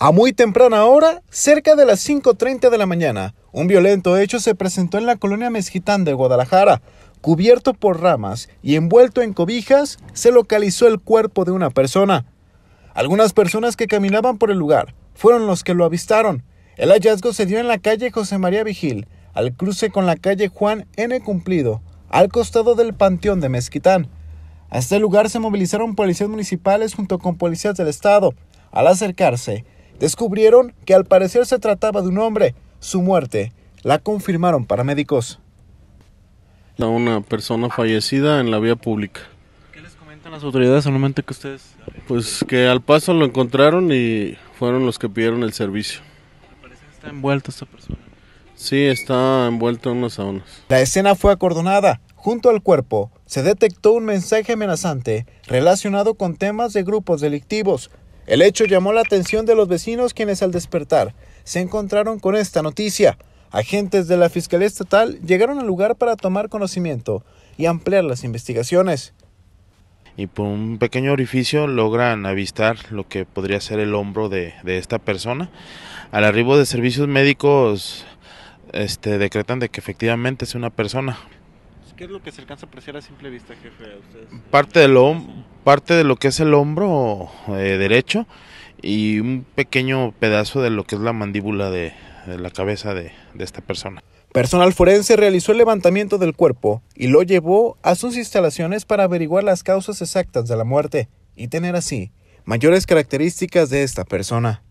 A muy temprana hora, cerca de las 5.30 de la mañana, un violento hecho se presentó en la colonia Mezquitán de Guadalajara. Cubierto por ramas y envuelto en cobijas, se localizó el cuerpo de una persona. Algunas personas que caminaban por el lugar fueron los que lo avistaron. El hallazgo se dio en la calle José María Vigil, al cruce con la calle Juan N. Cumplido, al costado del Panteón de Mezquitán. A este lugar se movilizaron policías municipales junto con policías del Estado. Al acercarse, descubrieron que al parecer se trataba de un hombre. Su muerte la confirmaron paramédicos. Una persona fallecida en la vía pública. ¿Qué les comentan las autoridades solamente que ustedes? Pues que al paso lo encontraron y fueron los que pidieron el servicio. Parece que está envuelta esta persona. Sí, está envuelto en unos La escena fue acordonada. Junto al cuerpo se detectó un mensaje amenazante relacionado con temas de grupos delictivos, el hecho llamó la atención de los vecinos quienes al despertar se encontraron con esta noticia. Agentes de la Fiscalía Estatal llegaron al lugar para tomar conocimiento y ampliar las investigaciones. Y por un pequeño orificio logran avistar lo que podría ser el hombro de, esta persona. Al arribo de servicios médicos este, decretan de que efectivamente es una persona. ¿Qué es lo que se alcanza a apreciar a simple vista, jefe? Parte del, hombro parte de lo que es el hombro eh, derecho y un pequeño pedazo de lo que es la mandíbula de, la cabeza de esta persona. Personal forense realizó el levantamiento del cuerpo y lo llevó a sus instalaciones para averiguar las causas exactas de la muerte y tener así mayores características de esta persona.